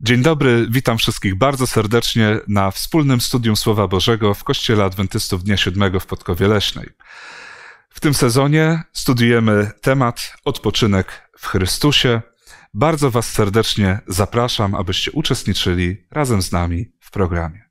Dzień dobry, witam wszystkich bardzo serdecznie na wspólnym studium Słowa Bożego w Kościele Adwentystów Dnia Siódmego w Podkowie Leśnej. W tym sezonie studiujemy temat odpoczynek w Chrystusie. Bardzo Was serdecznie zapraszam, abyście uczestniczyli razem z nami w programie.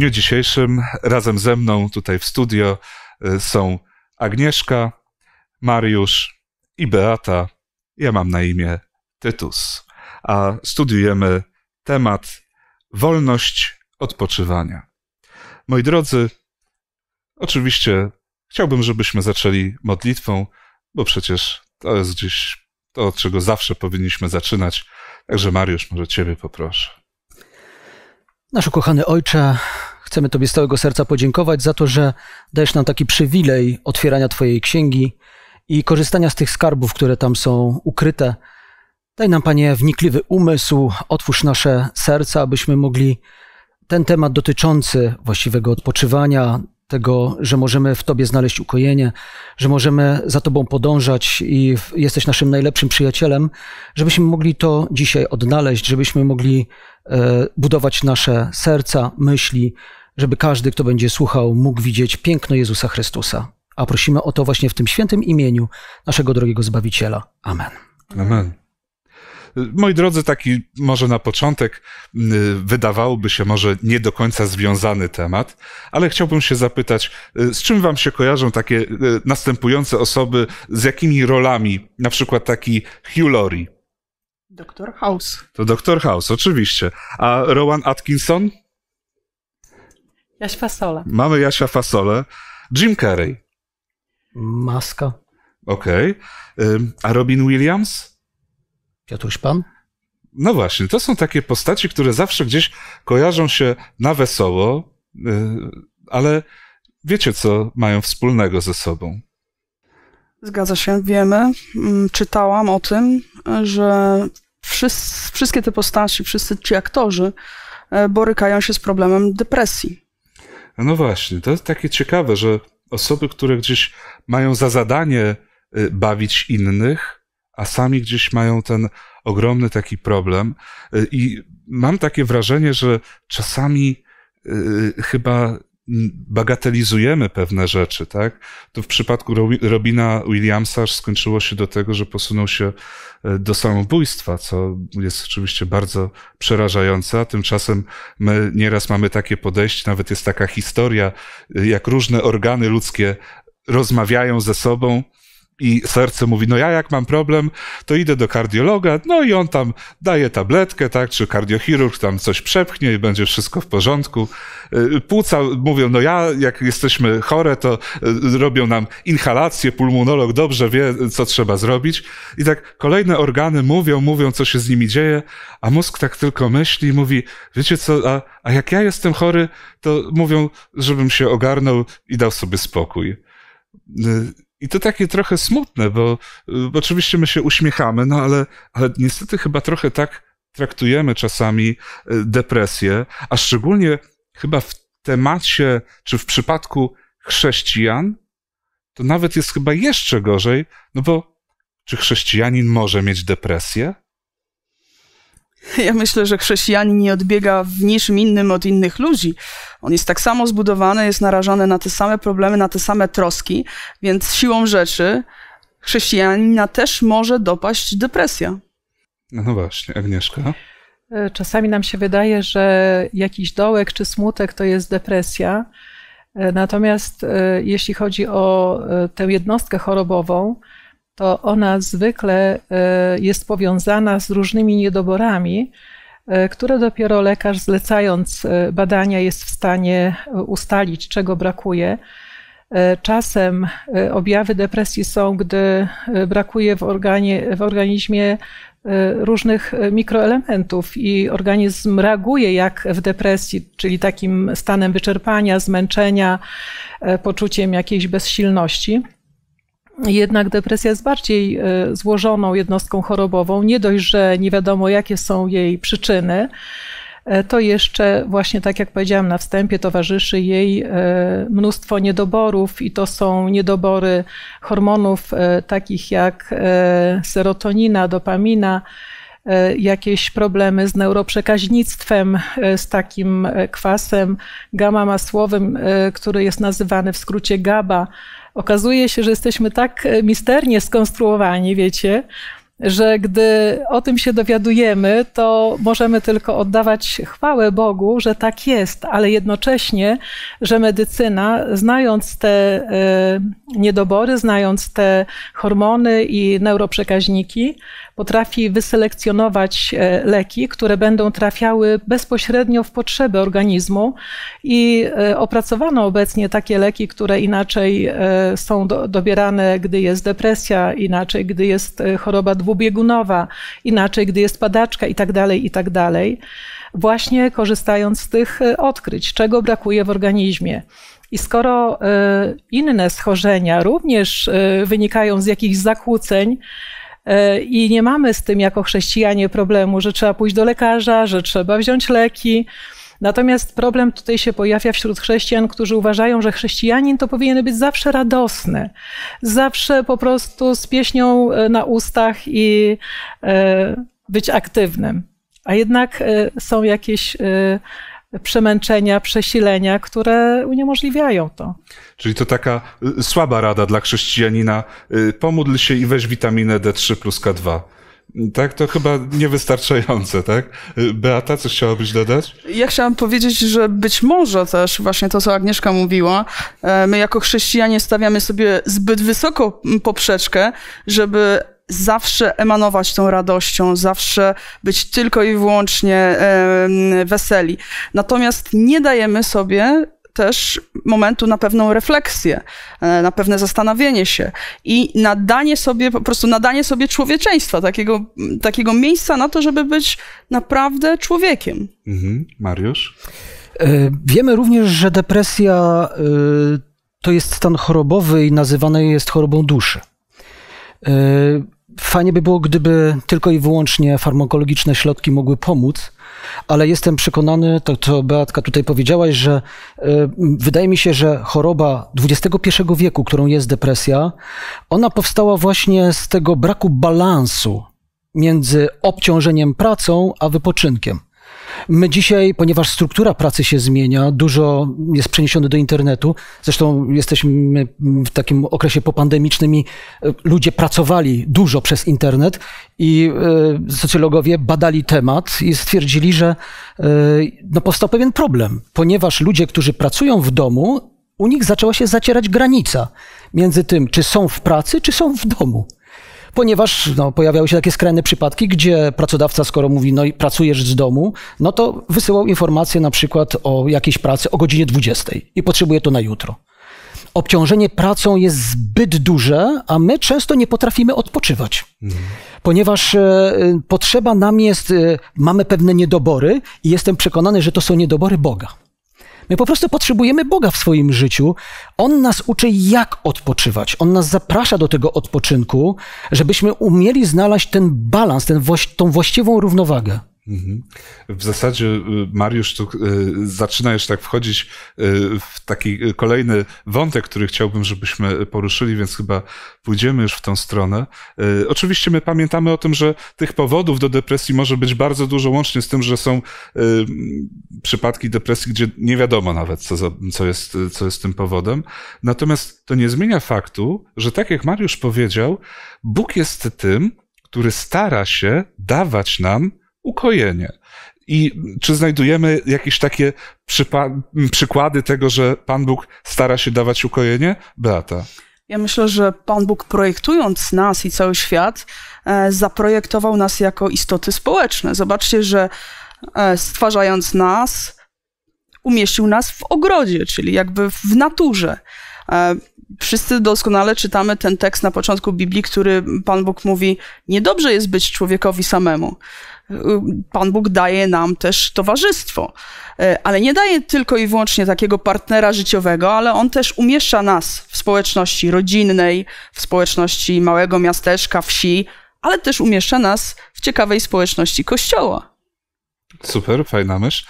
dniu dzisiejszym razem ze mną tutaj w studio y, są Agnieszka, Mariusz i Beata. Ja mam na imię Tytus, a studiujemy temat wolność odpoczywania. Moi drodzy, oczywiście chciałbym, żebyśmy zaczęli modlitwą, bo przecież to jest gdzieś to, od czego zawsze powinniśmy zaczynać. Także Mariusz, może Ciebie poproszę. Nasz kochany Ojcze, Chcemy Tobie z całego serca podziękować za to, że dajesz nam taki przywilej otwierania Twojej księgi i korzystania z tych skarbów, które tam są ukryte. Daj nam, Panie, wnikliwy umysł, otwórz nasze serca, abyśmy mogli ten temat dotyczący właściwego odpoczywania, tego, że możemy w Tobie znaleźć ukojenie, że możemy za Tobą podążać i jesteś naszym najlepszym przyjacielem, żebyśmy mogli to dzisiaj odnaleźć, żebyśmy mogli e, budować nasze serca, myśli, żeby każdy, kto będzie słuchał, mógł widzieć piękno Jezusa Chrystusa. A prosimy o to właśnie w tym świętym imieniu naszego drogiego Zbawiciela. Amen. Amen. Moi drodzy, taki może na początek y, wydawałoby się może nie do końca związany temat, ale chciałbym się zapytać, y, z czym wam się kojarzą takie y, następujące osoby, z jakimi rolami, na przykład taki Hugh Laurie? Doktor House. To Doktor House, oczywiście. A Rowan Atkinson? Jaś Fasole. Mamy Jasia fasole, Jim Carrey. Maska. Okej. Okay. A Robin Williams? Piotruś Pan? No właśnie, to są takie postaci, które zawsze gdzieś kojarzą się na wesoło, y, ale wiecie, co mają wspólnego ze sobą. Zgadza się, wiemy. Mm, czytałam o tym, że wszyscy, wszystkie te postaci, wszyscy ci aktorzy e, borykają się z problemem depresji. No właśnie, to jest takie ciekawe, że osoby, które gdzieś mają za zadanie y, bawić innych, a sami gdzieś mają ten ogromny taki problem. Y, I mam takie wrażenie, że czasami y, chyba bagatelizujemy pewne rzeczy, tak? To w przypadku Robina Williamsa skończyło się do tego, że posunął się e, do samobójstwa, co jest oczywiście bardzo przerażające, a tymczasem my nieraz mamy takie podejście, nawet jest taka historia, e, jak różne organy ludzkie rozmawiają ze sobą i serce mówi, no ja jak mam problem, to idę do kardiologa, no i on tam daje tabletkę, tak, czy kardiochirurg tam coś przepchnie i będzie wszystko w porządku. Y, płuca mówią, no ja jak jesteśmy chore, to y, robią nam inhalację, pulmonolog dobrze wie, co trzeba zrobić. I tak kolejne organy mówią, mówią, co się z nimi dzieje, a mózg tak tylko myśli i mówi, wiecie co, a, a jak ja jestem chory, to mówią, żebym się ogarnął i dał sobie spokój y, i to takie trochę smutne, bo, bo y, oczywiście my się uśmiechamy, no ale, ale niestety chyba trochę tak traktujemy czasami y, depresję, a szczególnie chyba w temacie czy w przypadku chrześcijan, to nawet jest chyba jeszcze gorzej, no bo czy chrześcijanin może mieć depresję? Ja myślę, że chrześcijanin nie odbiega w niczym innym od innych ludzi. On jest tak samo zbudowany, jest narażony na te same problemy, na te same troski, więc siłą rzeczy chrześcijanina też może dopaść depresja. No, no właśnie, Agnieszka. E, czasami nam się wydaje, że jakiś dołek czy smutek to jest depresja. E, natomiast e, jeśli chodzi o tę jednostkę chorobową, to ona zwykle e, jest powiązana z różnymi niedoborami, e, które dopiero lekarz zlecając e, badania jest w stanie ustalić, czego brakuje. Czasem objawy depresji są, gdy brakuje w, organie, w organizmie różnych mikroelementów i organizm reaguje jak w depresji, czyli takim stanem wyczerpania, zmęczenia, poczuciem jakiejś bezsilności jednak depresja jest bardziej e, złożoną jednostką chorobową. Nie dość, że nie wiadomo, jakie są jej przyczyny, e, to jeszcze właśnie, tak jak powiedziałam na wstępie, towarzyszy jej e, mnóstwo niedoborów, i to są niedobory hormonów takich jak serotonina, dopamina E, jakieś problemy z neuroprzekaźnictwem, e, z takim e, kwasem gamma-masłowym, który jest nazywany w skrócie GABA. Okazuje się, że jesteśmy tak misternie skonstruowani, wiecie, że gdy o tym się dowiadujemy, to możemy tylko oddawać chwałę Bogu, że tak jest, ale jednocześnie, że medycyna, znając te e, niedobory, znając te hormony i neuroprzekaźniki, potrafi wyselekcjonować e, leki, które będą trafiały bezpośrednio w potrzeby organizmu i e, opracowano obecnie takie leki, które inaczej są dobierane, gdy jest depresja, inaczej, gdy jest choroba dwóch dwubiegunowa, inaczej, gdy jest padaczka i tak dalej, i tak dalej, właśnie korzystając z tych e, odkryć, czego brakuje w organizmie. I skoro e, inne schorzenia również e, wynikają z jakichś zakłóceń, i nie mamy z tym jako chrześcijanie problemu, że trzeba pójść do lekarza, że trzeba wziąć leki, Natomiast problem tutaj się pojawia wśród chrześcijan, którzy uważają, że chrześcijanin to powinien być zawsze radosny, zawsze po prostu z pieśnią e, na ustach i e, być aktywnym. A jednak e, są jakieś przemęczenia, przesilenia, które uniemożliwiają to. Czyli to taka słaba rada dla chrześcijanina. Pomódl się i weź witaminę D3 plus K2. Tak, to chyba niewystarczające, tak? Beata, coś chciałabyś dodać? Ja chciałam powiedzieć, że być może też właśnie to, co Agnieszka mówiła, e, my jako chrześcijanie stawiamy sobie zbyt wysoko poprzeczkę, żeby zawsze emanować tą radością, zawsze być tylko i wyłącznie weseli. Natomiast nie dajemy sobie też momentu na pewną refleksję, e, na pewne zastanawienie się i nadanie sobie, po prostu nadanie sobie człowieczeństwa, takiego, takiego miejsca na to, żeby być naprawdę człowiekiem. Mhm. Mariusz? E, wiemy również, że depresja e, to jest stan chorobowy i nazywany jest chorobą duszy. Fajnie by było, gdyby tylko i wyłącznie farmakologiczne środki mogły pomóc, ale jestem przekonany, to co Beatka tutaj powiedziałaś, że y, wydaje mi się, że choroba XXI wieku, którą jest depresja, ona powstała właśnie z tego braku balansu między obciążeniem pracą a wypoczynkiem. My dzisiaj, ponieważ struktura pracy się zmienia, dużo jest przeniesione do internetu. Zresztą jesteśmy w takim okresie popandemicznym i e, ludzie pracowali dużo przez internet i e, socjologowie badali temat i stwierdzili, że e, no, powstał pewien problem, ponieważ ludzie, którzy pracują w domu, u nich zaczęła się zacierać granica między tym, czy są w pracy, czy są w domu ponieważ no, pojawiały się takie skrajne przypadki, gdzie pracodawca, skoro mówi, no i pracujesz z domu, no to wysyłał informację na przykład o jakiejś pracy o godzinie 20 i potrzebuje to na jutro. Obciążenie pracą jest zbyt duże, a my często nie potrafimy odpoczywać, mhm. ponieważ e, e, potrzeba nam jest, e, mamy pewne niedobory i jestem przekonany, że to są niedobory Boga. My po prostu potrzebujemy Boga w swoim życiu. On nas uczy, jak odpoczywać. On nas zaprasza do tego odpoczynku, żebyśmy umieli znaleźć ten balans, ten, tą właściwą równowagę. Mhm. W zasadzie, y, Mariusz, tu y, już tak wchodzić y, w taki kolejny wątek, który chciałbym, żebyśmy poruszyli, więc chyba pójdziemy już w tą stronę. Oczywiście my pamiętamy o tym, że tych powodów do depresji może być bardzo dużo, łącznie z tym, że są przypadki depresji, gdzie nie wiadomo nawet, co, co, jest, co jest tym powodem. Natomiast to nie zmienia faktu, że tak jak Mariusz powiedział, Bóg jest tym, który stara się dawać nam ukojenie. I czy znajdujemy jakieś takie przykłady tego, że Pan Bóg stara się dawać ukojenie? Beata. Ja myślę, że Pan Bóg projektując nas i cały świat, e, zaprojektował nas jako istoty społeczne. Zobaczcie, że e, stwarzając nas, umieścił nas w ogrodzie, czyli jakby w naturze. E, wszyscy doskonale czytamy ten tekst na początku Biblii, który Pan Bóg mówi: Niedobrze jest być człowiekowi samemu. E, Pan Bóg daje nam też towarzystwo, e, ale nie daje tylko i wyłącznie takiego partnera życiowego, ale on też umieszcza nas w społeczności rodzinnej, w społeczności małego miasteczka, wsi, ale też umieszcza nas w ciekawej społeczności kościoła. Super, fajna myśl.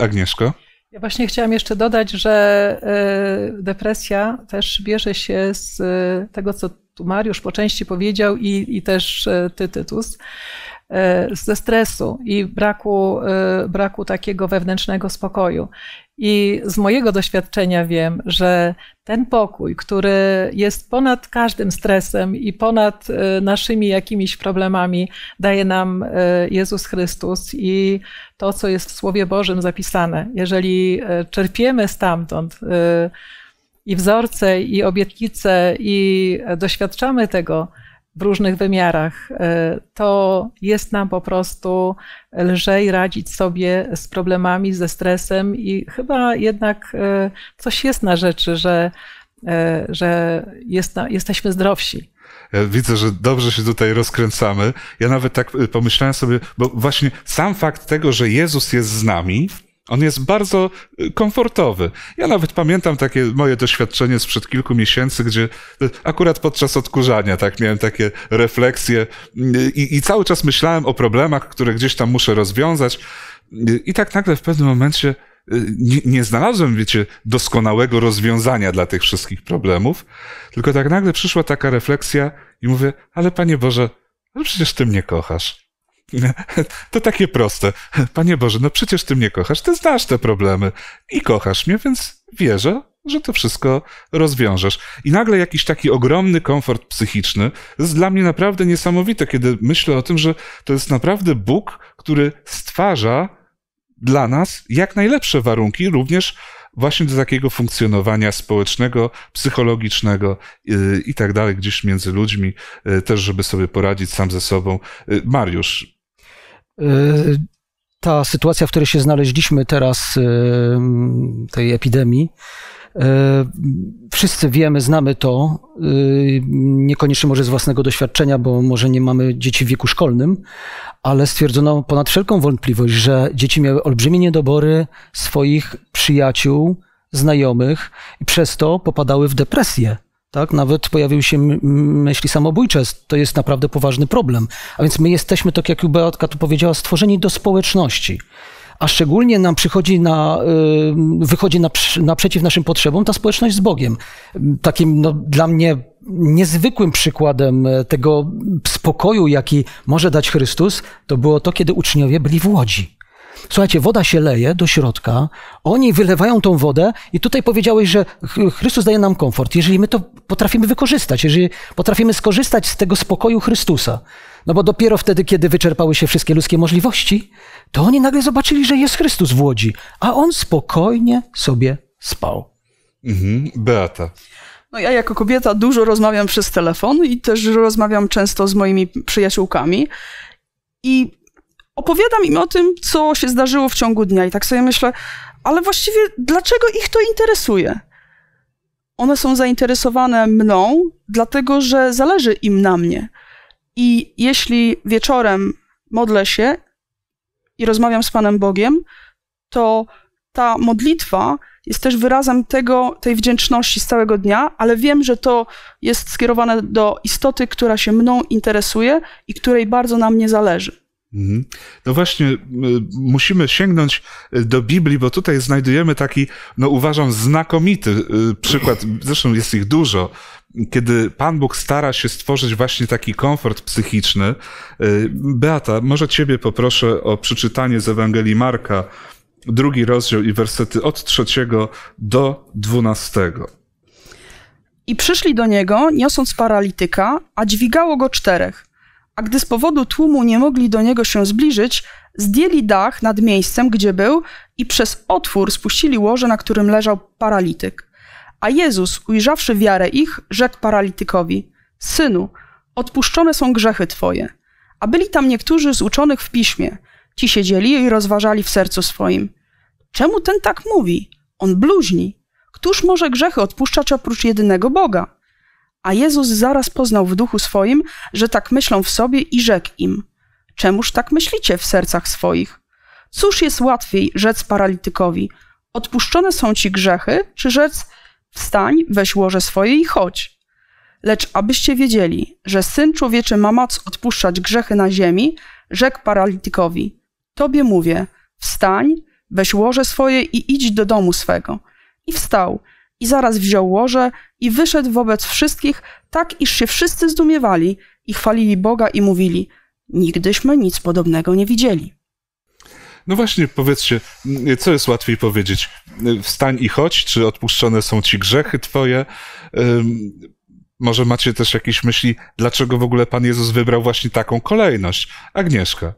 Agnieszko? Ja właśnie chciałam jeszcze dodać, że y, depresja też bierze się z y, tego, co tu Mariusz po części powiedział i, i też y, ty, Tytus, E, ze stresu i braku, e, braku takiego wewnętrznego spokoju. I z mojego doświadczenia wiem, że ten pokój, który jest ponad każdym stresem i ponad e, naszymi jakimiś problemami, daje nam Jezus Chrystus i to, co jest w Słowie Bożym zapisane. Jeżeli czerpiemy stamtąd, i wzorce, i obietnice, i doświadczamy tego, w różnych wymiarach, e, to jest nam po prostu lżej radzić sobie z problemami, ze stresem i chyba jednak e, coś jest na rzeczy, że, e, że jest, jesteśmy zdrowsi. Ja widzę, że dobrze się tutaj rozkręcamy. Ja nawet tak pomyślałem sobie, bo właśnie sam fakt tego, że Jezus jest z nami, on jest bardzo y, komfortowy. Ja nawet pamiętam takie moje doświadczenie sprzed kilku miesięcy, gdzie y, akurat podczas odkurzania, tak, miałem takie refleksje y, i, i cały czas myślałem o problemach, które gdzieś tam muszę rozwiązać. I tak nagle w pewnym momencie nie, nie, znalazłem, wiecie, doskonałego rozwiązania dla tych wszystkich problemów, tylko tak nagle przyszła taka refleksja i mówię, ale Panie Boże, ale przecież Ty mnie kochasz. To takie proste. Panie Boże, no przecież ty mnie kochasz, ty znasz te problemy i kochasz mnie, więc wierzę, że to wszystko rozwiążesz. I nagle jakiś taki ogromny komfort psychiczny jest dla mnie naprawdę niesamowite, kiedy myślę o tym, że to jest naprawdę Bóg, który stwarza dla nas jak najlepsze warunki, również właśnie do takiego funkcjonowania społecznego, psychologicznego y, i tak dalej, gdzieś między ludźmi, y, też żeby sobie poradzić sam ze sobą. Y, Mariusz, E, ta sytuacja, w której się znaleźliśmy teraz, e, tej epidemii, e, Wszyscy wiemy, znamy to, niekoniecznie może z własnego doświadczenia, bo może nie mamy dzieci w wieku szkolnym, ale stwierdzono ponad wszelką wątpliwość, że dzieci miały olbrzymie niedobory swoich przyjaciół, znajomych i przez to popadały w depresję. Tak? Nawet pojawiły się myśli samobójcze. To jest naprawdę poważny problem. A więc my jesteśmy, tak jak Beatka tu powiedziała, stworzeni do społeczności. A szczególnie nam przychodzi na, y, wychodzi na, naprzeciw naszym potrzebom ta społeczność z Bogiem. Takim no, dla mnie niezwykłym przykładem e, tego spokoju, jaki może dać Chrystus, to było to, kiedy uczniowie byli w łodzi. Słuchajcie, woda się leje do środka, oni wylewają tą wodę i tutaj powiedziałeś, że Chrystus daje nam komfort. Jeżeli my to potrafimy wykorzystać, jeżeli potrafimy skorzystać z tego spokoju Chrystusa, no bo dopiero wtedy, kiedy wyczerpały się wszystkie ludzkie możliwości, to oni nagle zobaczyli, że jest Chrystus w łodzi, a on spokojnie sobie spał. Mhm, Beata. No ja jako kobieta dużo rozmawiam przez telefon i też rozmawiam często z moimi przyjaciółkami. I opowiadam im o tym, co się zdarzyło w ciągu dnia i tak sobie myślę, ale właściwie dlaczego ich to interesuje? One są zainteresowane mną, dlatego że zależy im na mnie. I jeśli wieczorem modlę się i rozmawiam z Panem Bogiem, to ta modlitwa jest też wyrazem tego, tej wdzięczności z całego dnia, ale wiem, że to jest skierowane do istoty, która się mną interesuje i której bardzo na mnie zależy. Mhm. No właśnie, y, musimy sięgnąć y, do Biblii, bo tutaj znajdujemy taki, no uważam, znakomity y, przykład, zresztą jest ich dużo, kiedy Pan Bóg stara się stworzyć właśnie taki komfort psychiczny. Beata, może Ciebie poproszę o przeczytanie z Ewangelii Marka, drugi rozdział i wersety od trzeciego do dwunastego. I przyszli do niego, niosąc paralityka, a dźwigało go czterech – a gdy z powodu tłumu nie mogli do niego się zbliżyć, zdjęli dach nad miejscem, gdzie był i przez otwór spuścili łoże, na którym leżał paralityk. A Jezus, ujrzawszy wiarę ich, rzekł paralitykowi: Synu, odpuszczone są grzechy twoje. A byli tam niektórzy z uczonych w piśmie. Ci siedzieli i rozważali w sercu swoim: Czemu ten tak mówi? On bluźni. Któż może grzechy odpuszczać oprócz jedynego Boga? A Jezus zaraz poznał w duchu swoim, że tak myślą w sobie i rzekł im: Czemuż tak myślicie w sercach swoich? Cóż jest łatwiej rzec paralitykowi: Odpuszczone są ci grzechy, czy rzec: Wstań, weź łoże swoje i chodź. Lecz abyście wiedzieli, że syn człowieczy ma moc odpuszczać grzechy na ziemi, rzekł paralitykowi: Tobie mówię: Wstań, weź łoże swoje i idź do domu swego. I wstał i zaraz wziął łoże i wyszedł wobec wszystkich, tak iż się wszyscy zdumiewali i chwalili Boga i mówili: Nigdyśmy nic podobnego nie widzieli. No właśnie, powiedzcie, co jest łatwiej powiedzieć? Wstań i chodź, czy odpuszczone są ci grzechy twoje? Może macie też jakieś myśli, dlaczego w ogóle Pan Jezus wybrał właśnie taką kolejność? Agnieszka.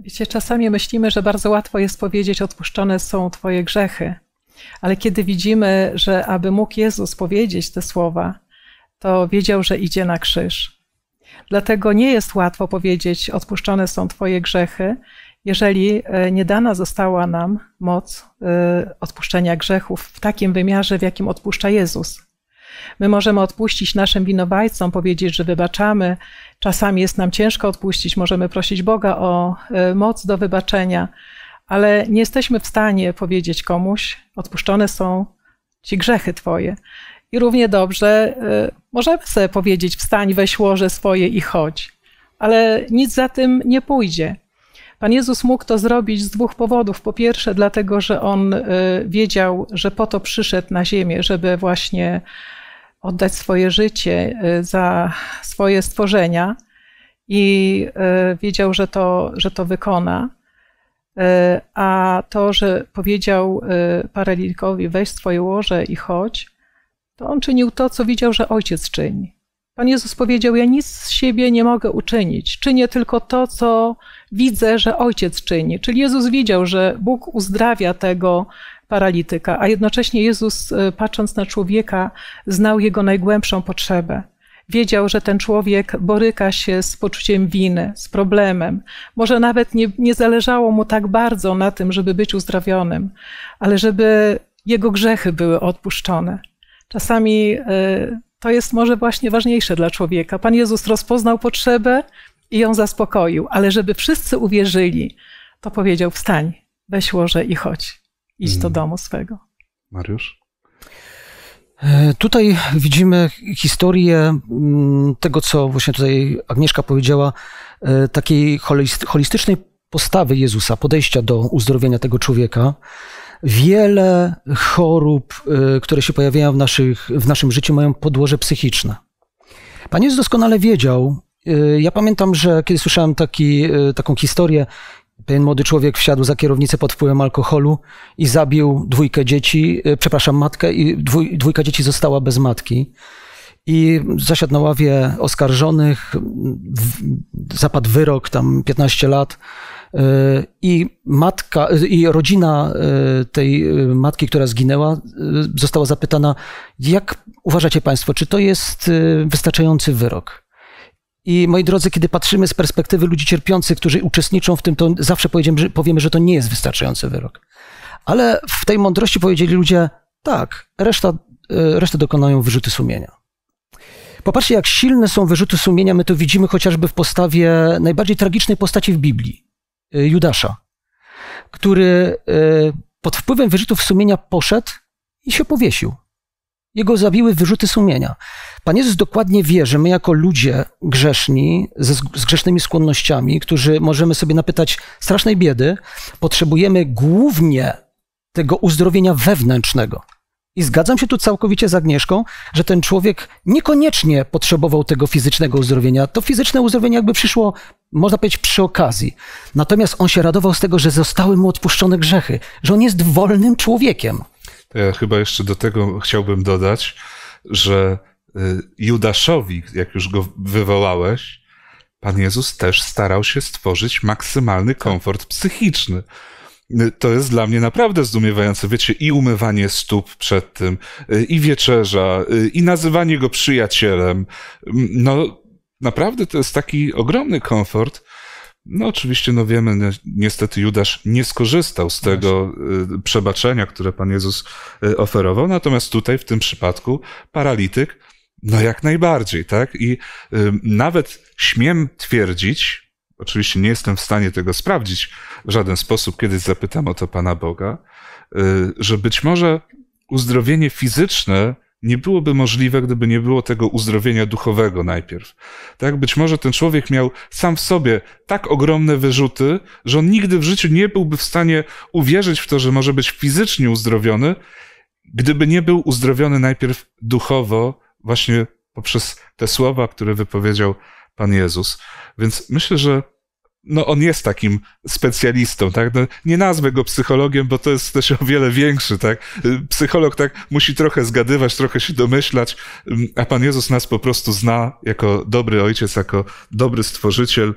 Wiecie, czasami myślimy, że bardzo łatwo jest powiedzieć, odpuszczone są Twoje grzechy, ale kiedy widzimy, że aby mógł Jezus powiedzieć te słowa, to wiedział, że idzie na krzyż. Dlatego nie jest łatwo powiedzieć: Odpuszczone są Twoje grzechy, jeżeli e, nie dana została nam moc e, odpuszczenia grzechów w takim wymiarze, w jakim odpuszcza Jezus. My możemy odpuścić naszym winowajcom, powiedzieć, że wybaczamy. Czasami jest nam ciężko odpuścić, możemy prosić Boga o e, moc do wybaczenia ale nie jesteśmy w stanie powiedzieć komuś, odpuszczone są ci grzechy Twoje. I równie dobrze y, możemy sobie powiedzieć, wstań, weź łoże swoje i chodź, ale nic za tym nie pójdzie. Pan Jezus mógł to zrobić z dwóch powodów. Po pierwsze, dlatego, że on y, wiedział, że po to przyszedł na ziemię, żeby właśnie oddać swoje życie y, za swoje stworzenia i wiedział, że to, że to wykona. E, a to, że powiedział e, paralitykowi, weź swoje łoże i chodź, to on czynił to, co widział, że ojciec czyni. Pan Jezus powiedział: Ja nic z siebie nie mogę uczynić, czynię tylko to, co widzę, że ojciec czyni. Czyli Jezus widział, że Bóg uzdrawia tego paralityka, a jednocześnie Jezus, e, patrząc na człowieka, znał jego najgłębszą potrzebę wiedział, że ten człowiek boryka się z poczuciem winy, z problemem. Może nawet nie, nie zależało mu tak bardzo na tym, żeby być uzdrowionym, ale żeby jego grzechy były odpuszczone. Czasami e, to jest może właśnie ważniejsze dla człowieka. Pan Jezus rozpoznał potrzebę i ją zaspokoił, ale żeby wszyscy uwierzyli, to powiedział: wstań, weź łoże i chodź, idź do mm. domu swego. Mariusz? E, tutaj widzimy historię mm, tego, co właśnie tutaj Agnieszka powiedziała, e, takiej holistycznej postawy Jezusa, podejścia do uzdrowienia tego człowieka. Wiele chorób, e, które się pojawiają w, naszych, w naszym życiu, mają podłoże psychiczne. Pan Jezus doskonale wiedział, ja pamiętam, że kiedy słyszałem taki, taką historię, Pewien młody człowiek wsiadł za kierownicę pod wpływem alkoholu i zabił dwójkę dzieci, e, przepraszam, matkę, i dwój, dwójka dzieci została bez matki. I zasiadł na ławie oskarżonych, w, zapadł wyrok, tam 15 lat. E, I matka, e, i rodzina tej matki, która zginęła, została zapytana, jak uważacie Państwo, czy to jest wystarczający wyrok? I moi drodzy, kiedy patrzymy z perspektywy ludzi cierpiących, którzy uczestniczą w tym, to zawsze powiemy, że, powiemy, że to nie jest wystarczający wyrok. Ale w tej mądrości powiedzieli ludzie, tak, reszta, e, resztę dokonają wyrzuty sumienia. Popatrzcie, jak silne są wyrzuty sumienia, my to widzimy chociażby w postawie najbardziej tragicznej postaci w Biblii, e, Judasza, który e, pod wpływem wyrzutów sumienia poszedł i się powiesił. Jego zabiły wyrzuty sumienia. Pan Jezus dokładnie wie, że my jako ludzie grzeszni, ze, z grzesznymi skłonnościami, którzy możemy sobie napytać strasznej biedy, potrzebujemy głównie tego uzdrowienia wewnętrznego. I zgadzam się tu całkowicie z Agnieszką, że ten człowiek niekoniecznie potrzebował tego fizycznego uzdrowienia. To fizyczne uzdrowienie jakby przyszło, można powiedzieć, przy okazji. Natomiast on się radował z tego, że zostały mu odpuszczone grzechy, że on jest wolnym człowiekiem. To ja chyba jeszcze do tego chciałbym dodać, że y, Judaszowi, jak już go wywołałeś, Pan Jezus też starał się stworzyć maksymalny tak. komfort psychiczny. Y, to jest dla mnie naprawdę zdumiewające. Wiecie, i umywanie stóp przed tym, y, i wieczerza, i nazywanie go przyjacielem. Mm, no, naprawdę to jest taki ogromny komfort, no oczywiście, no wiemy, niestety Judasz nie skorzystał z tego y, przebaczenia, które Pan Jezus y, oferował, natomiast tutaj w tym przypadku paralityk, no jak najbardziej, tak? I y, nawet śmiem twierdzić, oczywiście nie jestem w stanie tego sprawdzić w żaden sposób, kiedyś zapytam o to Pana Boga, że być może uzdrowienie fizyczne nie byłoby możliwe, gdyby nie było tego uzdrowienia duchowego najpierw. Tak, być może ten człowiek miał sam w sobie tak ogromne wyrzuty, że on nigdy w życiu nie byłby w stanie uwierzyć w to, że może być fizycznie uzdrowiony, gdyby nie był uzdrowiony najpierw duchowo, właśnie poprzez te słowa, które wypowiedział Pan Jezus. Więc myślę, że no on jest takim specjalistą, tak? No, nie nazwę go psychologiem, bo to jest też o wiele większy, tak? Psycholog tak musi trochę zgadywać, trochę się domyślać, a Pan Jezus nas po prostu zna jako dobry ojciec, jako dobry stworzyciel.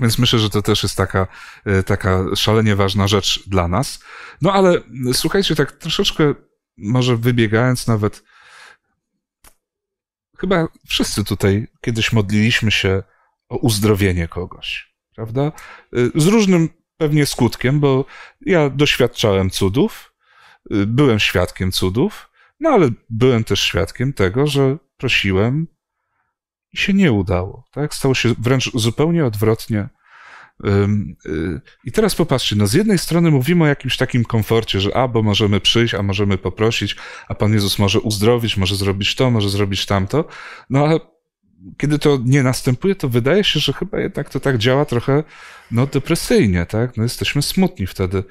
Więc myślę, że to też jest taka, e, taka szalenie ważna rzecz dla nas. No ale słuchajcie, tak troszeczkę może wybiegając nawet, chyba wszyscy tutaj kiedyś modliliśmy się o uzdrowienie kogoś prawda? Y, z różnym pewnie skutkiem, bo ja doświadczałem cudów, y, byłem świadkiem cudów, no ale byłem też świadkiem tego, że prosiłem i się nie udało, tak? Stało się wręcz zupełnie odwrotnie. Y, I teraz popatrzcie, no z jednej strony mówimy o jakimś takim komforcie, że a, bo możemy przyjść, a możemy poprosić, a Pan Jezus może uzdrowić, może zrobić to, może zrobić tamto, no ale kiedy to nie następuje, to wydaje się, że chyba jednak to tak działa trochę no, depresyjnie, tak? No, jesteśmy smutni wtedy.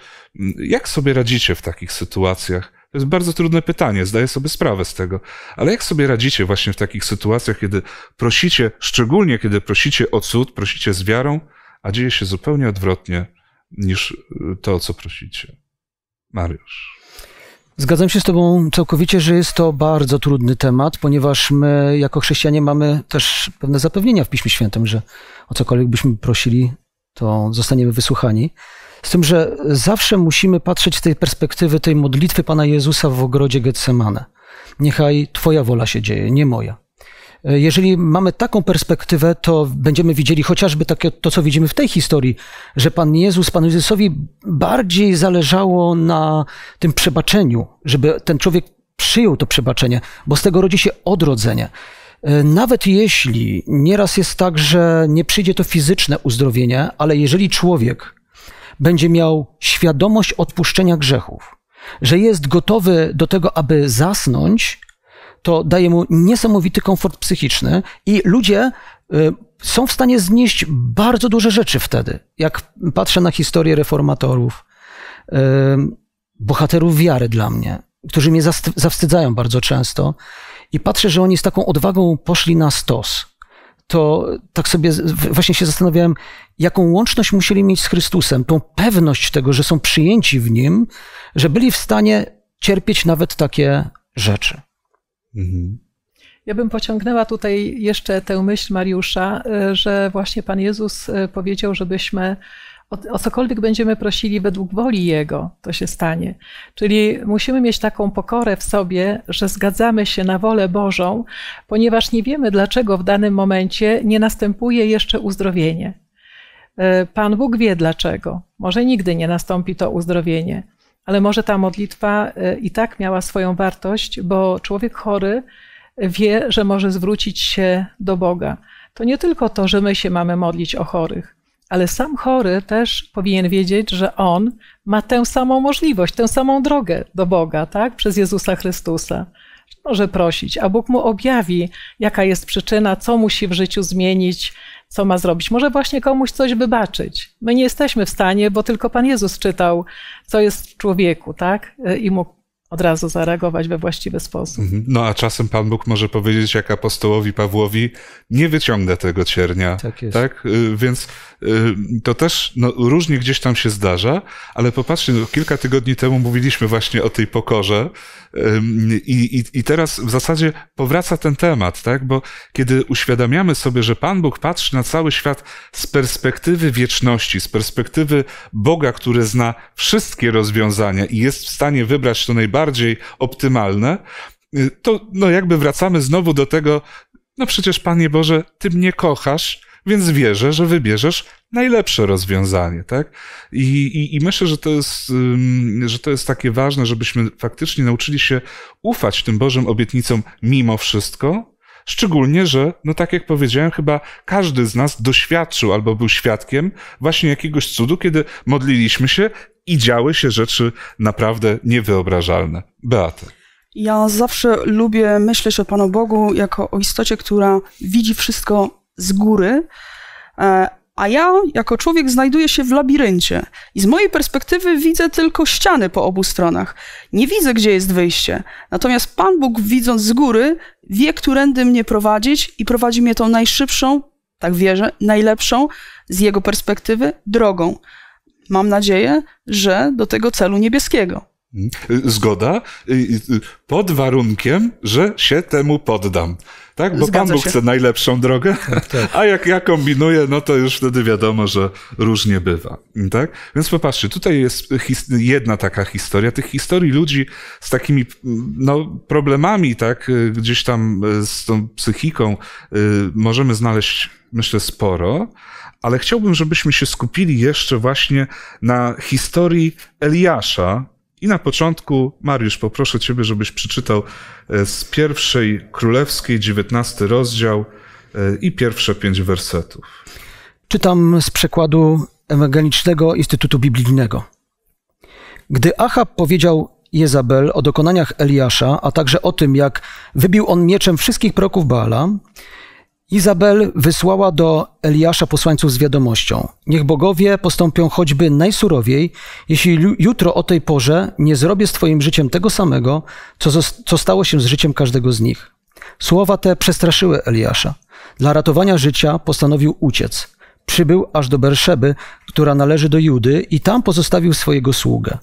Jak sobie radzicie w takich sytuacjach? To jest bardzo trudne pytanie, zdaję sobie sprawę z tego. Ale jak sobie radzicie właśnie w takich sytuacjach, kiedy prosicie, szczególnie kiedy prosicie o cud, prosicie z wiarą, a dzieje się zupełnie odwrotnie niż to, o co prosicie? Mariusz. Zgadzam się z Tobą całkowicie, że jest to bardzo trudny temat, ponieważ my, jako chrześcijanie, mamy też pewne zapewnienia w Piśmie Świętym, że o cokolwiek byśmy prosili, to zostaniemy wysłuchani. Z tym, że zawsze musimy patrzeć z tej perspektywy tej modlitwy Pana Jezusa w ogrodzie Getsemane. Niechaj Twoja wola się dzieje, nie moja. E, jeżeli mamy taką perspektywę, to będziemy widzieli chociażby takie, to, co widzimy w tej historii, że Pan Jezus, Panu Jezusowi bardziej zależało na tym przebaczeniu, żeby ten człowiek przyjął to przebaczenie, bo z tego rodzi się odrodzenie. E, nawet jeśli nieraz jest tak, że nie przyjdzie to fizyczne uzdrowienie, ale jeżeli człowiek będzie miał świadomość odpuszczenia grzechów, że jest gotowy do tego, aby zasnąć, to daje mu niesamowity komfort psychiczny i ludzie y, są w stanie znieść bardzo duże rzeczy wtedy. Jak patrzę na historię reformatorów, y, bohaterów wiary dla mnie, którzy mnie zawstydzają bardzo często, i patrzę, że oni z taką odwagą poszli na stos, to tak sobie właśnie się zastanawiałem, jaką łączność musieli mieć z Chrystusem, tą pewność tego, że są przyjęci w nim, że byli w stanie cierpieć nawet takie rzeczy. Mhm. Ja bym pociągnęła tutaj jeszcze tę myśl Mariusza, y, że właśnie Pan Jezus y, powiedział, żebyśmy o, o cokolwiek będziemy prosili według woli Jego, to się stanie. Czyli musimy mieć taką pokorę w sobie, że zgadzamy się na wolę Bożą, ponieważ nie wiemy, dlaczego w danym momencie nie następuje jeszcze uzdrowienie. Y, Pan Bóg wie dlaczego. Może nigdy nie nastąpi to uzdrowienie ale może ta modlitwa y, i tak miała swoją wartość, bo człowiek chory wie, że może zwrócić się do Boga. To nie tylko to, że my się mamy modlić o chorych, ale sam chory też powinien wiedzieć, że on ma tę samą możliwość, tę samą drogę do Boga, tak? Przez Jezusa Chrystusa. Może prosić, a Bóg mu objawi, jaka jest przyczyna, co musi w życiu zmienić, co ma zrobić. Może właśnie komuś coś wybaczyć. My nie jesteśmy w stanie, bo tylko Pan Jezus czytał, co jest w człowieku, tak? I mógł od razu zareagować we właściwy sposób. Mhm. No a czasem Pan Bóg może powiedzieć, jak apostołowi Pawłowi, nie wyciągnę tego ciernia. Tak jest. Tak? Y, więc y, to też no, różnie gdzieś tam się zdarza, ale popatrzcie, no, kilka tygodni temu mówiliśmy właśnie o tej pokorze i, i, i teraz w zasadzie powraca ten temat, tak? Bo kiedy uświadamiamy sobie, że Pan Bóg patrzy na cały świat z perspektywy wieczności, z perspektywy Boga, który zna wszystkie rozwiązania i jest w stanie wybrać to najbardziej bardziej optymalne, y, to no jakby wracamy znowu do tego, no przecież Panie Boże, Ty mnie kochasz, więc wierzę, że wybierzesz najlepsze rozwiązanie, tak? I, i, i myślę, że to, jest, że to jest takie ważne, żebyśmy faktycznie nauczyli się ufać tym Bożym obietnicom mimo wszystko, Szczególnie, że, no tak jak powiedziałem, chyba każdy z nas doświadczył albo był świadkiem właśnie jakiegoś cudu, kiedy modliliśmy się i działy się rzeczy naprawdę niewyobrażalne. Beata. Ja zawsze lubię myśleć o Panu Bogu jako o istocie, która widzi wszystko z góry, e, a ja jako człowiek znajduję się w labiryncie i z mojej perspektywy widzę tylko ściany po obu stronach. Nie widzę, gdzie jest wyjście. Natomiast Pan Bóg, widząc z góry, wie, którędy mnie prowadzić i prowadzi mnie tą najszybszą, tak wierzę, najlepszą z jego perspektywy drogą mam nadzieję, że do tego celu niebieskiego. Mhm. Zgoda, pod warunkiem, że się temu poddam. Tak? Bo Zgadza Pan Bóg chce najlepszą drogę, tak, tak. a jak ja kombinuję, no to już wtedy wiadomo, że różnie bywa. Mhm, tak? Więc popatrzcie, tutaj jest jedna taka historia, tych historii ludzi z takimi mm, no, problemami, tak? Y, gdzieś tam y, z tą psychiką, y, możemy znaleźć, myślę, sporo ale chciałbym, żebyśmy się skupili jeszcze właśnie na historii Eliasza. I na początku, Mariusz, poproszę Ciebie, żebyś przeczytał e, z pierwszej królewskiej, 19 rozdział e, i pierwsze pięć wersetów. Czytam z przekładu Ewangelicznego Instytutu Biblijnego. Gdy Achab powiedział Jezabel o dokonaniach Eliasza, a także o tym, jak wybił on mieczem wszystkich proków Baala, Izabel wysłała do Eliasza posłańców z wiadomością: Niech bogowie postąpią choćby najsurowiej, jeśli jutro o tej porze nie zrobię z Twoim życiem tego samego, co, co stało się z życiem każdego z nich. Słowa te przestraszyły Eliasza. Dla ratowania życia postanowił uciec. Przybył aż do Berszeby, która należy do Judy, i tam pozostawił swojego sługę.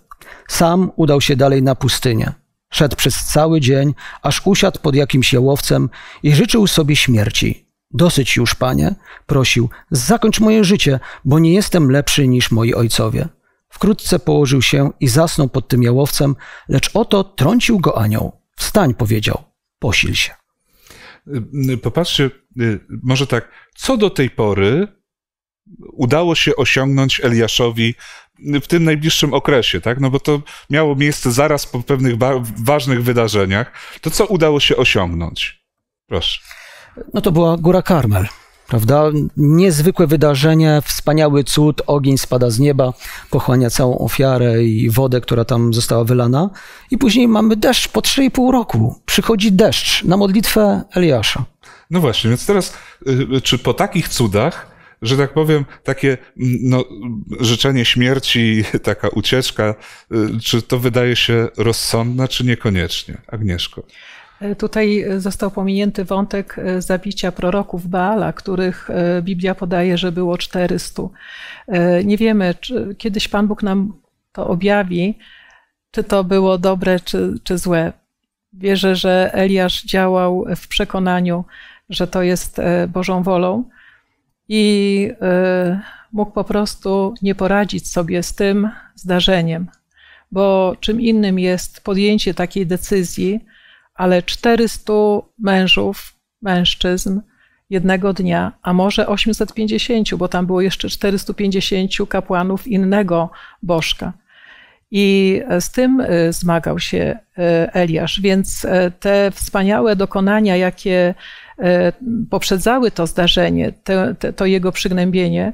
Sam udał się dalej na pustynię. Szedł przez cały dzień, aż usiadł pod jakimś jałowcem i życzył sobie śmierci, Dosyć już, panie, prosił, zakończ moje życie, bo nie jestem lepszy niż moi ojcowie. Wkrótce położył się i zasnął pod tym jałowcem, lecz oto trącił go anioł. Wstań, powiedział, posil się. Y, y, popatrzcie, y, może tak, co do tej pory udało się osiągnąć Eliaszowi w tym najbliższym okresie, tak? No bo to miało miejsce zaraz po pewnych ważnych wydarzeniach. To co udało się osiągnąć? Proszę no to była Góra Karmel. Prawda? Niezwykłe wydarzenie, wspaniały cud, ogień spada z nieba, pochłania całą ofiarę i wodę, która tam została wylana. I później mamy deszcz po 3,5 roku. Przychodzi deszcz na modlitwę Eliasza. No właśnie, więc teraz, y, czy po takich cudach że tak powiem, takie mm, no, życzenie śmierci, taka ucieczka, y, czy to wydaje się rozsądne, czy niekoniecznie? Agnieszko. E, tutaj e, został pominięty wątek e, zabicia proroków Baala, których Biblia podaje, że było 400. Nie wiemy, czy kiedyś Pan Bóg nam to objawi, czy to było dobre, czy, czy złe. Wierzę, że Eliasz działał w przekonaniu, że to jest Bożą wolą i mógł po prostu nie poradzić sobie z tym zdarzeniem, bo czym innym jest podjęcie takiej decyzji, ale 400 mężów, mężczyzn jednego dnia, a może 850, bo tam było jeszcze 450 kapłanów innego bożka. I z tym y, zmagał się y, Eliasz, więc y, te wspaniałe dokonania, jakie poprzedzały to zdarzenie, te, te, to jego przygnębienie,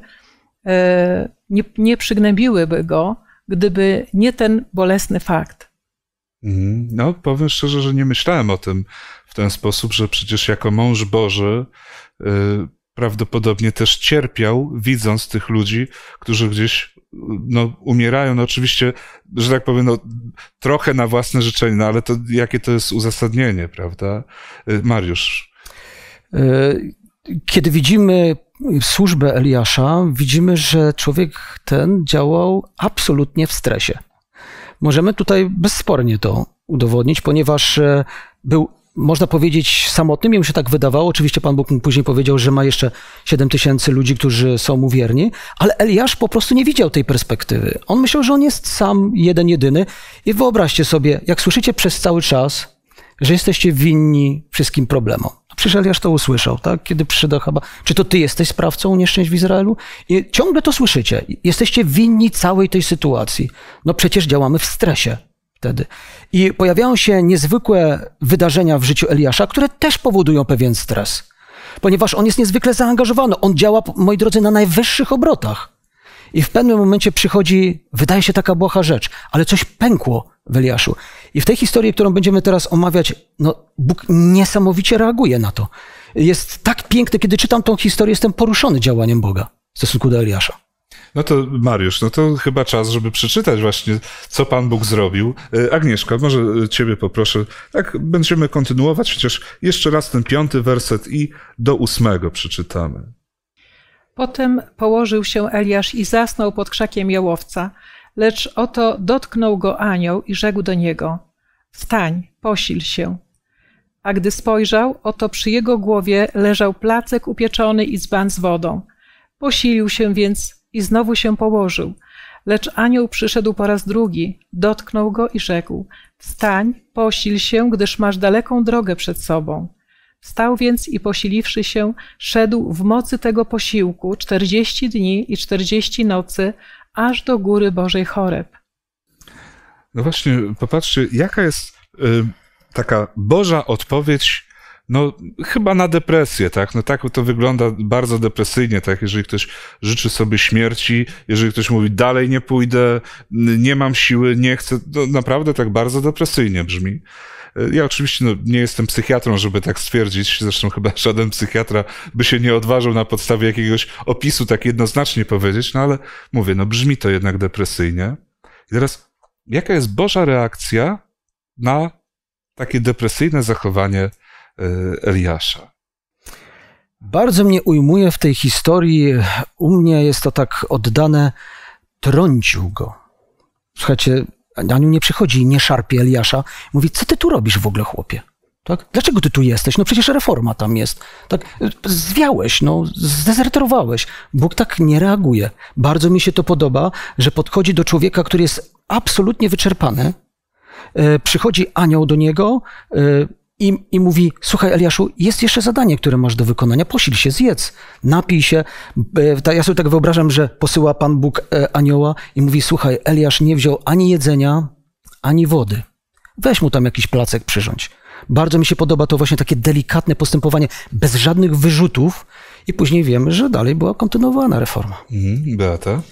nie, nie przygnębiłyby go, gdyby nie ten bolesny fakt, Mhm. No, powiem szczerze, że nie myślałem o tym w ten sposób, że przecież jako mąż Boży y, prawdopodobnie też cierpiał, widząc tych ludzi, którzy gdzieś no, umierają. No, oczywiście, że tak powiem, no, trochę na własne życzenie, no, ale to jakie to jest uzasadnienie, prawda? Y, Mariusz. Y, kiedy widzimy służbę Eliasza, widzimy, że człowiek ten działał absolutnie w stresie możemy tutaj bezspornie to udowodnić, ponieważ e, był można powiedzieć, samotny. mu się tak wydawało. Oczywiście Pan Bóg mu później powiedział, że ma jeszcze 7 tysięcy ludzi, którzy są mu wierni, ale Eliasz po prostu nie widział tej perspektywy. On myślał, że on jest sam, jeden, jedyny. I wyobraźcie sobie, jak słyszycie przez cały czas, że jesteście winni wszystkim problemom. Przecież Eliasz to usłyszał, tak? Kiedy przyszedł chyba. Czy to ty jesteś sprawcą nieszczęść w Izraelu? I ciągle to słyszycie. Jesteście winni całej tej sytuacji. No przecież działamy w stresie wtedy. I pojawiają się niezwykłe wydarzenia w życiu Eliasza, które też powodują pewien stres. Ponieważ on jest niezwykle zaangażowany. On działa, moi drodzy, na najwyższych obrotach. I w pewnym momencie przychodzi, wydaje się taka błaha rzecz, ale coś pękło w Eliaszu. I w tej historii, którą będziemy teraz omawiać, no, Bóg niesamowicie reaguje na to. Jest tak piękny, kiedy czytam tą historię, jestem poruszony działaniem Boga w stosunku do Eliasza. No to Mariusz, no to chyba czas, żeby przeczytać właśnie, co Pan Bóg zrobił. E, Agnieszka, może e, Ciebie poproszę. Tak, będziemy kontynuować, chociaż jeszcze raz ten piąty werset i do ósmego przeczytamy. Potem położył się Eliasz i zasnął pod krzakiem jałowca, lecz oto dotknął go anioł i rzekł do niego: Wstań, posil się. A gdy spojrzał, oto przy jego głowie leżał placek upieczony i dzban z wodą. Posilił się więc i znowu się położył. Lecz anioł przyszedł po raz drugi, dotknął go i rzekł: Wstań, posil się, gdyż masz daleką drogę przed sobą. Wstał więc i posiliwszy się, szedł w mocy tego posiłku czterdzieści dni i czterdzieści nocy, aż do góry Bożej Choreb. No właśnie, popatrzcie, jaka jest y, taka Boża odpowiedź, no chyba na depresję, tak? No tak to wygląda bardzo depresyjnie, tak? Jeżeli ktoś życzy sobie śmierci, jeżeli ktoś mówi dalej nie pójdę, nie mam siły, nie chcę, no naprawdę tak bardzo depresyjnie brzmi. Ja oczywiście no, nie jestem psychiatrą, żeby tak stwierdzić, zresztą chyba żaden psychiatra by się nie odważył na podstawie jakiegoś opisu tak jednoznacznie powiedzieć, no ale mówię, no brzmi to jednak depresyjnie. I teraz, jaka jest Boża reakcja na takie depresyjne zachowanie e, Eliasza? Bardzo mnie ujmuje w tej historii, u mnie jest to tak oddane, trącił go. Słuchajcie, Aniu nie przychodzi, nie szarpie Eliasza. Mówi, co ty tu robisz w ogóle, chłopie? Tak? Dlaczego ty tu jesteś? No przecież reforma tam jest. Tak? Zwiałeś, no, zdezerterowałeś. Bóg tak nie reaguje. Bardzo mi się to podoba, że podchodzi do człowieka, który jest absolutnie wyczerpany. E, przychodzi anioł do niego, e, i, i mówi: Słuchaj, Eliaszu, jest jeszcze zadanie, które masz do wykonania. Posil się, zjedz, napij się. E, ja sobie tak wyobrażam, że posyła Pan Bóg e, anioła i mówi: Słuchaj, Eliasz nie wziął ani jedzenia, ani wody. Weź mu tam jakiś placek przyrządź. Bardzo mi się podoba to właśnie takie delikatne postępowanie, bez żadnych wyrzutów. I później wiemy, że dalej była kontynuowana reforma. Mhm, Beata?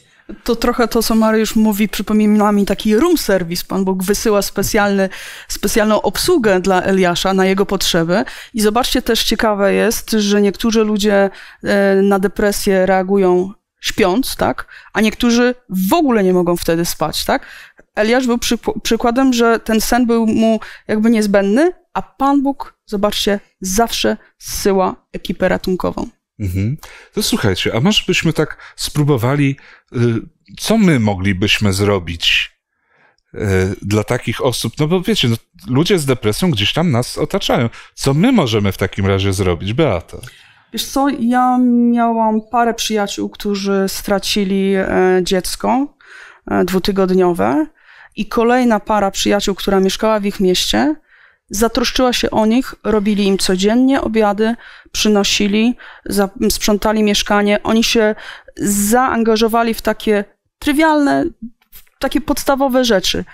To trochę to, co Mariusz mówi, przypomina mi taki room service. Pan Bóg wysyła specjalny, specjalną obsługę dla Eliasza na jego potrzeby. I zobaczcie też ciekawe jest, że niektórzy ludzie e, na depresję reagują śpiąc, tak? A niektórzy w ogóle nie mogą wtedy spać, tak? Eliasz był przy, przykładem, że ten sen był mu jakby niezbędny, a Pan Bóg, zobaczcie, zawsze zsyła ekipę ratunkową. Mhm. To słuchajcie, a może byśmy tak spróbowali, y, co my moglibyśmy zrobić y, dla takich osób? No bo wiecie, no, ludzie z depresją gdzieś tam nas otaczają. Co my możemy w takim razie zrobić, Beata? Wiesz co, ja miałam parę przyjaciół, którzy stracili e, dziecko e, dwutygodniowe i kolejna para przyjaciół, która mieszkała w ich mieście, zatroszczyła się o nich, robili im codziennie obiady, przynosili, sprzątali mieszkanie. Oni się zaangażowali w takie trywialne, takie podstawowe rzeczy.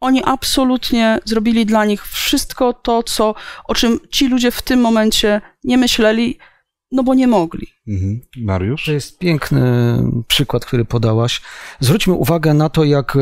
Oni absolutnie zrobili dla nich wszystko to, co, o czym ci ludzie w tym momencie nie myśleli, no bo nie mogli. Mhm. Mariusz? To jest piękny przykład, który podałaś. Zwróćmy uwagę na to, jak e,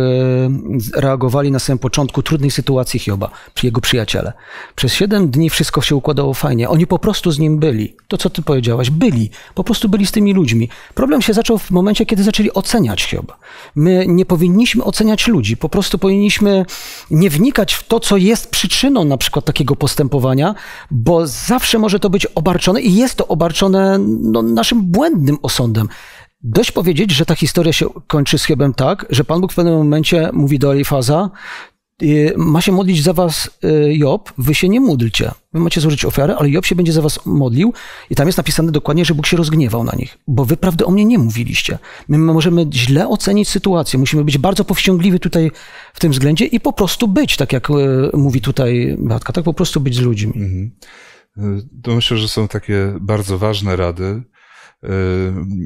reagowali na samym początku trudnej sytuacji Hioba, jego przyjaciele. Przez siedem dni wszystko się układało fajnie. Oni po prostu z nim byli. To, co ty powiedziałaś, byli. Po prostu byli z tymi ludźmi. Problem się zaczął w momencie, kiedy zaczęli oceniać Hioba. My nie powinniśmy oceniać ludzi. Po prostu powinniśmy nie wnikać w to, co jest przyczyną na przykład takiego postępowania, bo zawsze może to być obarczone i jest to obarczone no, naszym błędnym osądem. Dość powiedzieć, że ta historia się kończy z Hiobem tak, że Pan Bóg w pewnym momencie mówi do Elifaza, y, ma się modlić za was y, Job, wy się nie módlcie. Wy macie złożyć ofiarę, ale Job się będzie za was modlił i tam jest napisane dokładnie, że Bóg się rozgniewał na nich, bo wy prawdę o mnie nie mówiliście. My możemy źle ocenić sytuację, musimy być bardzo powściągliwi tutaj w tym względzie i po prostu być, tak jak y, mówi tutaj Matka, tak po prostu być z ludźmi. Mhm. To myślę, że są takie bardzo ważne rady.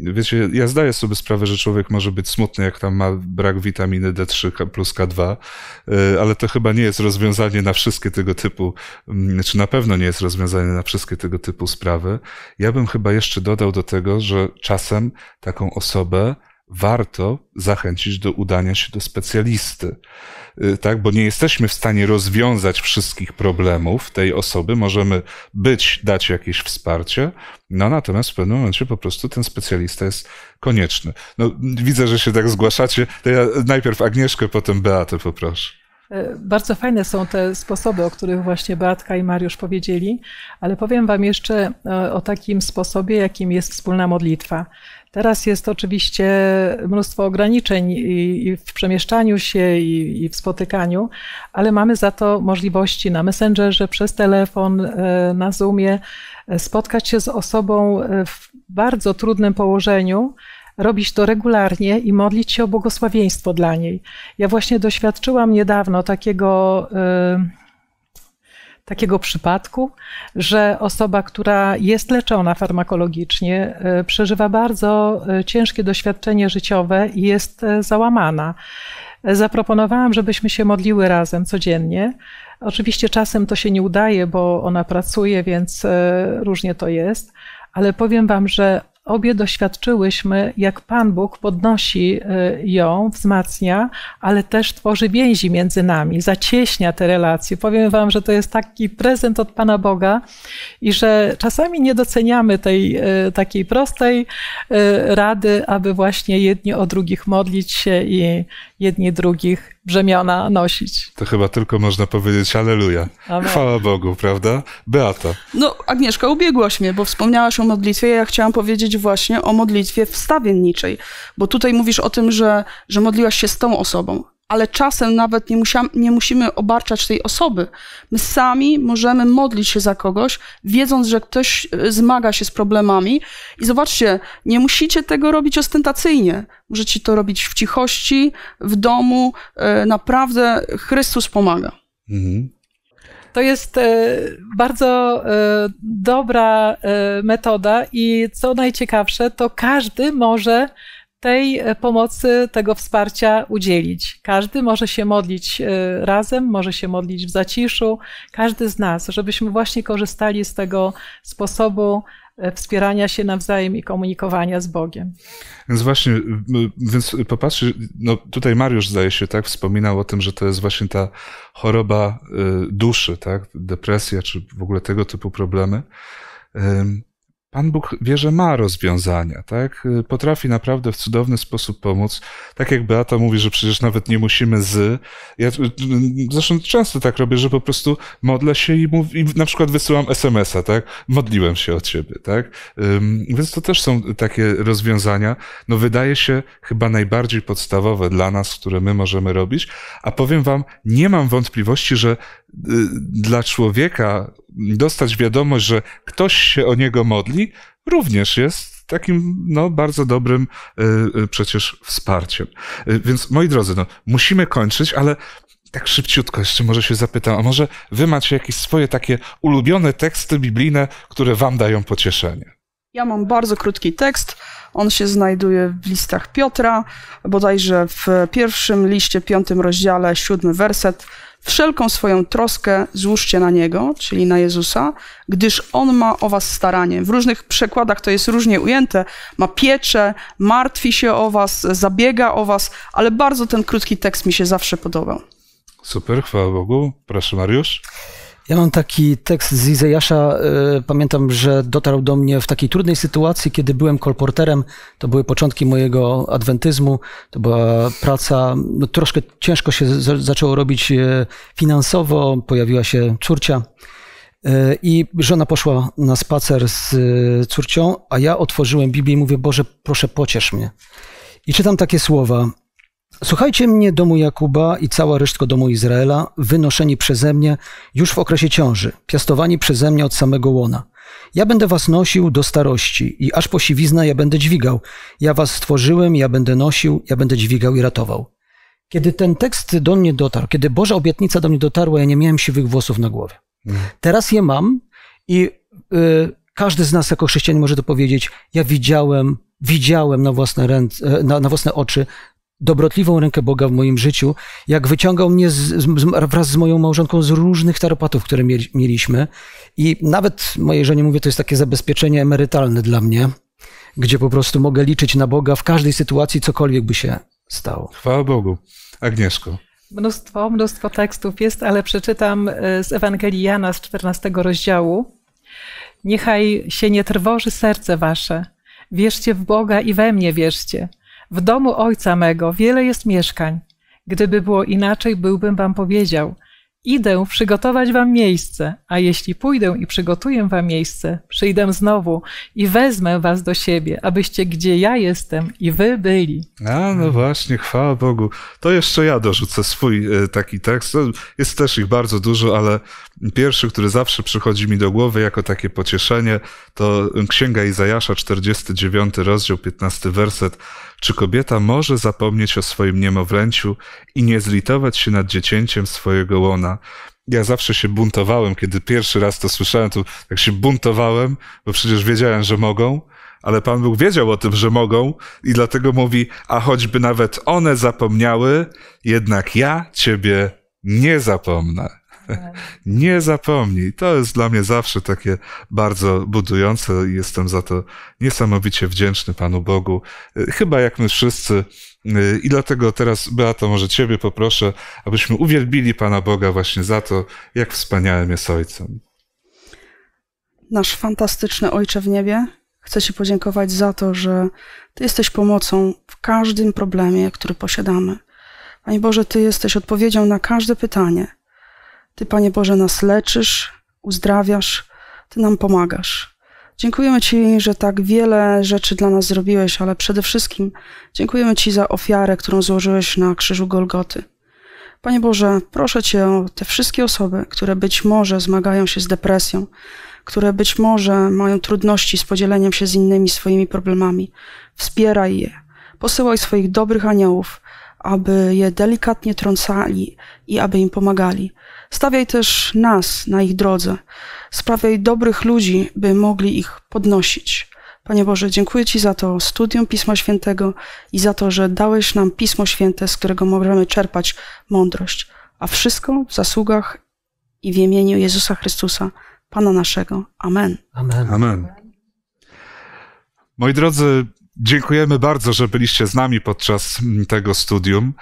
Y, wiecie, ja zdaję sobie sprawę, że człowiek może być smutny, jak tam ma brak witaminy D3 plus K2, y, ale to chyba nie jest rozwiązanie na wszystkie tego typu, mm, czy na pewno nie jest rozwiązanie na wszystkie tego typu sprawy. Ja bym chyba jeszcze dodał do tego, że czasem taką osobę warto zachęcić do udania się do specjalisty, y, tak? Bo nie jesteśmy w stanie rozwiązać wszystkich problemów tej osoby. Możemy być, dać jakieś wsparcie, no natomiast w pewnym momencie po prostu ten specjalista jest konieczny. No, widzę, że się tak zgłaszacie. To ja najpierw Agnieszkę, potem Beatę poproszę. E, bardzo fajne są te sposoby, o których właśnie Beatka i Mariusz powiedzieli, ale powiem Wam jeszcze e, o takim sposobie, jakim jest wspólna modlitwa. Teraz jest oczywiście mnóstwo ograniczeń i, i w przemieszczaniu się, i, i, w spotykaniu, ale mamy za to możliwości na Messengerze, przez telefon, e, na Zoomie e, spotkać się z osobą e, w bardzo trudnym położeniu, robić to regularnie i modlić się o błogosławieństwo dla niej. Ja właśnie doświadczyłam niedawno takiego. Yy, takiego przypadku, że osoba, która jest leczona farmakologicznie, e, przeżywa bardzo e, ciężkie doświadczenie życiowe i jest e, załamana. Zaproponowałam, żebyśmy się modliły razem codziennie. Oczywiście czasem to się nie udaje, bo ona pracuje, więc różnie to jest, ale powiem Wam, że obie doświadczyłyśmy, jak Pan Bóg podnosi y, ją, wzmacnia, ale też tworzy więzi między nami, zacieśnia te relacje. Powiem Wam, że to jest taki prezent od Pana Boga i że czasami nie doceniamy tej y, takiej prostej y, rady, aby właśnie jedni o drugich modlić się i jedni drugich brzemiona nosić. To chyba tylko można powiedzieć halleluja. Chwała Bogu, prawda? Beata. No, Agnieszka, ubiegłaś mnie, bo wspomniałaś o modlitwie. Ja chciałam powiedzieć właśnie o modlitwie wstawienniczej, bo tutaj mówisz o tym, że, że modliłaś się z tą osobą ale czasem nawet nie, nie musimy obarczać tej osoby. My sami możemy modlić się za kogoś, wiedząc, że ktoś e, zmaga się z problemami. I zobaczcie, nie musicie tego robić ostentacyjnie. Możecie to robić w cichości, w domu. E, naprawdę Chrystus pomaga. Mhm. To jest e, bardzo dobra metoda i co najciekawsze, to każdy może tej e, pomocy, tego wsparcia udzielić. Każdy może się modlić e, razem, może się modlić w zaciszu, każdy z nas, żebyśmy właśnie korzystali z tego sposobu e, wspierania się nawzajem i komunikowania z Bogiem. Więc właśnie, więc popatrzcie, no tutaj Mariusz zdaje się, tak, wspominał o tym, że to jest właśnie ta choroba duszy, tak, depresja, czy w ogóle tego typu problemy. Pan Bóg wie, że ma rozwiązania, tak? Y, potrafi naprawdę w cudowny sposób pomóc. Tak jak Beata mówi, że przecież nawet nie musimy z. Ja y, y, zresztą często tak robię, że po prostu modlę się i, mów, i na przykład wysyłam SMS-a, tak? Modliłem się o ciebie, tak? Więc to też są takie rozwiązania, no wydaje się chyba najbardziej podstawowe dla nas, które my możemy robić. A powiem wam, nie mam wątpliwości, że Y, dla człowieka dostać wiadomość, że ktoś się o niego modli, również jest takim no, bardzo dobrym y, y, przecież wsparciem. więc moi drodzy, no, musimy kończyć, ale tak szybciutko jeszcze może się zapytam, a może wy macie jakieś swoje takie ulubione teksty biblijne, które wam dają pocieszenie? Ja mam bardzo krótki tekst. On się znajduje w listach Piotra, bodajże w pierwszym liście, piątym rozdziale, siódmy werset. Wszelką swoją troskę złóżcie na Niego, czyli na Jezusa, gdyż On ma o was staranie. W różnych przekładach to jest różnie ujęte. Ma piecze, martwi się o was, zabiega o was, ale bardzo ten krótki tekst mi się zawsze podobał. Super, chwała Bogu. Proszę Mariusz. Ja mam taki tekst z Izajasza. E, pamiętam, że dotarł do mnie w takiej trudnej sytuacji, kiedy byłem kolporterem. To były początki mojego adwentyzmu. To była praca. No, troszkę ciężko się zaczęło robić e, finansowo. Pojawiła się córcia. E, I żona poszła na spacer z córcią, a ja otworzyłem Biblię i mówię: Boże, proszę, pociesz mnie. I czytam takie słowa. Słuchajcie mnie, domu Jakuba i cała resztka domu Izraela, wynoszeni przeze mnie już w okresie ciąży, piastowani przeze mnie od samego łona. Ja będę was nosił do starości i aż po siwiznę ja będę dźwigał. Ja was stworzyłem, ja będę nosił, ja będę dźwigał i ratował. Kiedy ten tekst do mnie dotarł, kiedy Boża obietnica do mnie dotarła, ja nie miałem siwych włosów na głowie. Mhm. Teraz je mam i y, każdy z nas jako chrześcijanin może to powiedzieć. Ja widziałem widziałem na własne, ręce, na, na własne, oczy dobrotliwą rękę Boga w moim życiu, jak wyciągał mnie z, z, wraz z moją małżonką z różnych tarapatów, które mieli, mieliśmy. I nawet mojej żonie mówię, to jest takie zabezpieczenie emerytalne dla mnie, gdzie po prostu mogę liczyć na Boga w każdej sytuacji, cokolwiek by się stało. Chwała Bogu. Agnieszko. Mnóstwo, mnóstwo tekstów jest, ale przeczytam e, z Ewangelii Jana z 14 rozdziału. Niechaj się nie trwoży serce wasze. Wierzcie w Boga i we mnie wierzcie. W domu ojca mego wiele jest mieszkań. Gdyby było inaczej, byłbym wam powiedział: Idę przygotować wam miejsce, a jeśli pójdę i przygotuję wam miejsce, przyjdę znowu i wezmę was do siebie, abyście gdzie ja jestem i wy byli. A no właśnie, chwała Bogu. To jeszcze ja dorzucę swój e, taki tekst. Jest też ich bardzo dużo, ale pierwszy, który zawsze przychodzi mi do głowy jako takie pocieszenie, to Księga Izajasza, 49 rozdział, 15 werset czy kobieta może zapomnieć o swoim niemowlęciu i nie zlitować się nad dziecięciem swojego łona? Ja zawsze się buntowałem, kiedy pierwszy raz to słyszałem, to jak się buntowałem, bo przecież wiedziałem, że mogą, ale Pan Bóg wiedział o tym, że mogą i dlatego mówi, a choćby nawet one zapomniały, jednak ja ciebie nie zapomnę. nie zapomnij. To jest dla mnie zawsze takie bardzo budujące i jestem za to niesamowicie wdzięczny Panu Bogu. Y, chyba jak my wszyscy. Y, I dlatego teraz, Beato, może Ciebie poproszę, abyśmy uwielbili Pana Boga właśnie za to, jak wspaniałym jest Ojcem. Nasz fantastyczny Ojcze w niebie, chcę Ci podziękować za to, że Ty jesteś pomocą w każdym problemie, który posiadamy. Panie Boże, Ty jesteś odpowiedzią na każde pytanie. Ty, Panie Boże, nas leczysz, uzdrawiasz, Ty nam pomagasz. Dziękujemy Ci, że tak wiele rzeczy dla nas zrobiłeś, ale przede wszystkim dziękujemy Ci za ofiarę, którą złożyłeś na krzyżu Golgoty. Panie Boże, proszę Cię o te wszystkie osoby, które być może zmagają się z depresją, które być może mają trudności z podzieleniem się z innymi swoimi problemami. Wspieraj je. Posyłaj swoich dobrych aniołów, aby je delikatnie trącali i aby im pomagali. Stawiaj też nas na ich drodze. Sprawiaj dobrych ludzi, by mogli ich podnosić. Panie Boże, dziękuję Ci za to studium Pisma Świętego i za to, że dałeś nam Pismo Święte, z którego możemy czerpać mądrość. A wszystko w zasługach i w imieniu Jezusa Chrystusa, Pana naszego. Amen. Amen. Amen. Moi drodzy, Dziękujemy bardzo, że byliście z nami podczas mm, tego studium.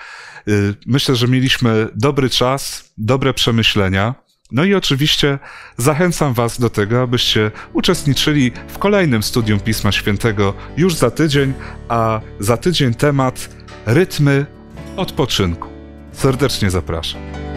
Y, myślę, że mieliśmy dobry czas, dobre przemyślenia. No i oczywiście zachęcam Was do tego, abyście uczestniczyli w kolejnym studium Pisma Świętego już za tydzień, a za tydzień temat rytmy odpoczynku. Serdecznie zapraszam.